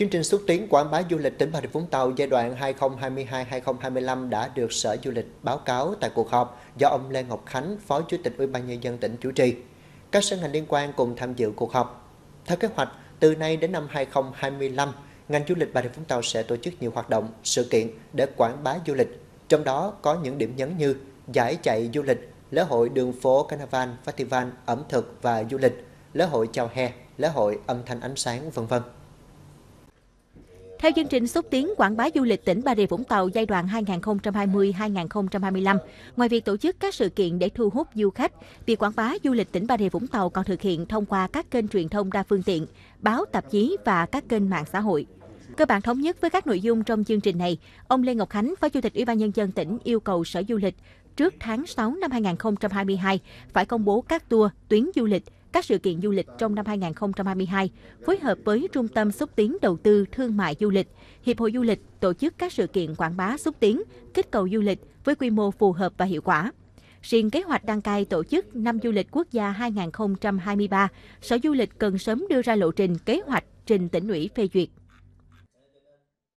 Chương trình xúc tiến quảng bá du lịch tỉnh Bà Rịa Vũng Tàu giai đoạn 2022-2025 đã được Sở Du lịch báo cáo tại cuộc họp do ông Lê Ngọc Khánh, Phó Chủ tịch Ủy ban nhân dân tỉnh chủ trì. Các sở ngành liên quan cùng tham dự cuộc họp. Theo kế hoạch, từ nay đến năm 2025, ngành du lịch Bà Rịa Vũng Tàu sẽ tổ chức nhiều hoạt động, sự kiện để quảng bá du lịch, trong đó có những điểm nhấn như giải chạy du lịch, lễ hội đường phố Carnival, Festival ẩm thực và du lịch, lễ hội chào hè, lễ hội âm thanh ánh sáng, vân vân. Theo chương trình xúc tiến quảng bá du lịch tỉnh Bà Rịa Vũng Tàu giai đoạn 2020-2025, ngoài việc tổ chức các sự kiện để thu hút du khách, việc quảng bá du lịch tỉnh Bà Rịa Vũng Tàu còn thực hiện thông qua các kênh truyền thông đa phương tiện, báo, tạp chí và các kênh mạng xã hội. Cơ bản thống nhất với các nội dung trong chương trình này, ông Lê Ngọc Khánh, Phó Chủ tịch Ủy ban nhân dân tỉnh yêu cầu Sở Du lịch trước tháng 6 năm 2022 phải công bố các tour, tuyến du lịch, các sự kiện du lịch trong năm 2022, phối hợp với Trung tâm xúc tiến đầu tư thương mại du lịch, Hiệp hội du lịch tổ chức các sự kiện quảng bá xúc tiến, kích cầu du lịch với quy mô phù hợp và hiệu quả. Riêng kế hoạch đăng cai tổ chức năm du lịch quốc gia 2023, Sở Du lịch cần sớm đưa ra lộ trình kế hoạch trình tỉnh ủy phê duyệt.